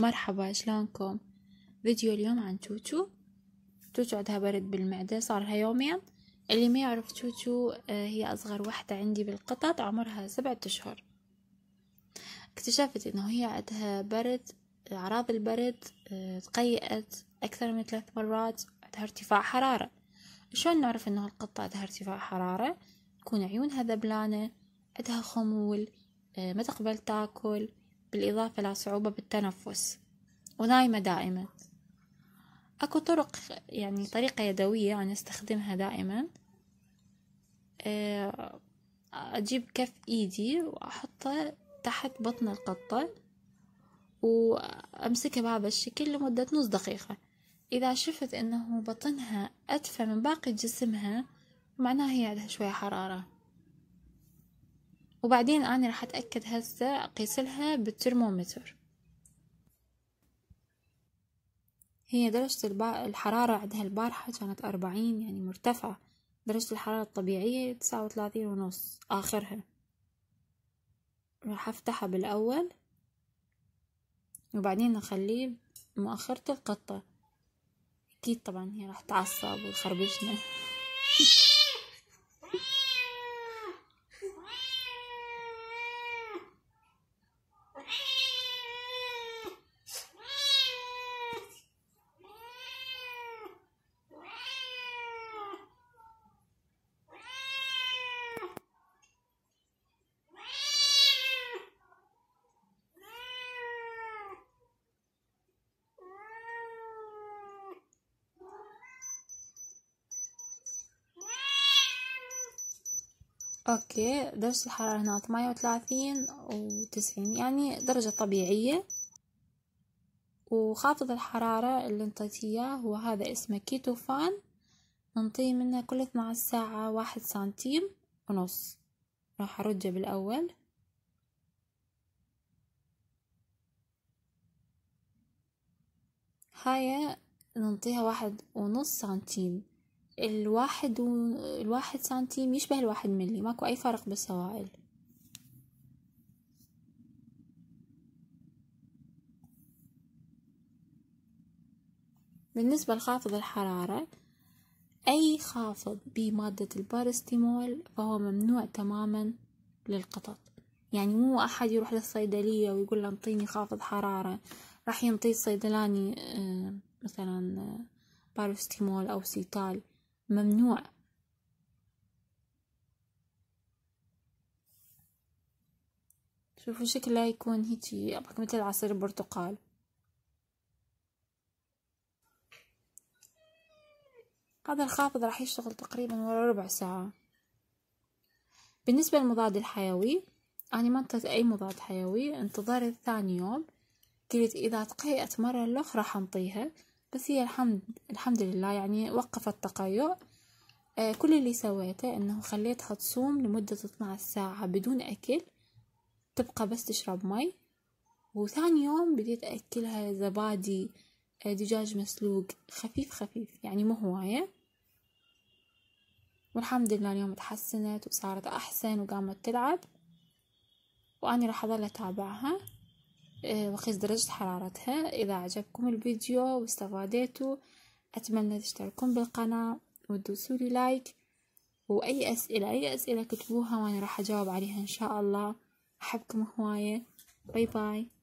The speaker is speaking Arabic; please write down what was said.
مرحبا شلونكم فيديو اليوم عن توتو توتو عندها برد بالمعدة صار لها يومين اللي ما يعرف توتو آه، هي أصغر واحدة عندي بالقطط عمرها سبعة أشهر اكتشفت انه هي عندها برد أعراض البرد آه، تقيأت أكثر من ثلاث مرات عندها ارتفاع حرارة شلون نعرف انه القطة عندها ارتفاع حرارة تكون عيونها ذبلانة عندها خمول آه، ما تقبل تاكل بالإضافة لصعوبة بالتنفس ونايمة دائما أكو طرق يعني طريقة يدوية أنا أستخدمها دائما آه، أجيب كف إيدي وأحطه تحت بطن القطة وأمسكها بهذا الشكل لمدة نص دقيقة إذا شفت أنه بطنها أدفى من باقي جسمها معناها هي عندها شوية حرارة وبعدين أنا راح أتأكد هسه أقيس لها بالترمومتر هي درجة الحرارة عندها البارحة كانت أربعين يعني مرتفعة درجة الحرارة الطبيعية تسعة وثلاثين ونص آخرها راح أفتحها بالأول وبعدين أخليه مؤخرة القطة أكيد طبعا هي راح تعصب وتخربشنا اوكي درجة الحرارة هنا ثمانية وثلاثين وتسعين يعني درجة طبيعية وخافض الحرارة اللي انطيت اياه هو هذا اسمه كيتو فان ننطيه منه كل 12 ساعة واحد سنتيم ونص راح ارجه بالاول هاي ننطيها واحد ونص سنتيم الواحد و... الواحد سنتيم يشبه الواحد ملي ماكو أي فرق بالسوائل بالنسبة لخافض الحرارة أي خافض بمادة البارستيمول فهو ممنوع تماما للقطط يعني مو أحد يروح للصيدلية ويقول له انطيني خافض حرارة راح ينطي الصيدلاني آه، مثلا آه، باروستيمول أو سيتال ممنوع شوفوا شكلها يكون هيجي مثل عصير برتقال هذا الخافض راح يشتغل تقريبا ورا ربع ساعة بالنسبة للمضاد الحيوي أنا ما انتظرت أي مضاد حيوي انتظرت ثاني يوم قلت إذا تقيأت مرة الأخرى راح أنطيها بس هي الحمد الحمد لله يعني وقفت تقيؤ آه كل اللي سويته انه خليتها تصوم لمدة 12 ساعة بدون اكل تبقى بس تشرب مي وثاني يوم بديت أكلها زبادي آه، دجاج مسلوق خفيف خفيف يعني مو هواية والحمد لله اليوم تحسنت وصارت أحسن وقامت تلعب وأنا راح أظل أتابعها آه، وقيس درجة حرارتها إذا عجبكم الفيديو واستفادتوا أتمنى تشتركون بالقناة وتدوسوا لي لايك وأي أسئلة أي أسئلة كتبوها وأنا راح أجاوب عليها إن شاء الله أحبكم هواية باي باي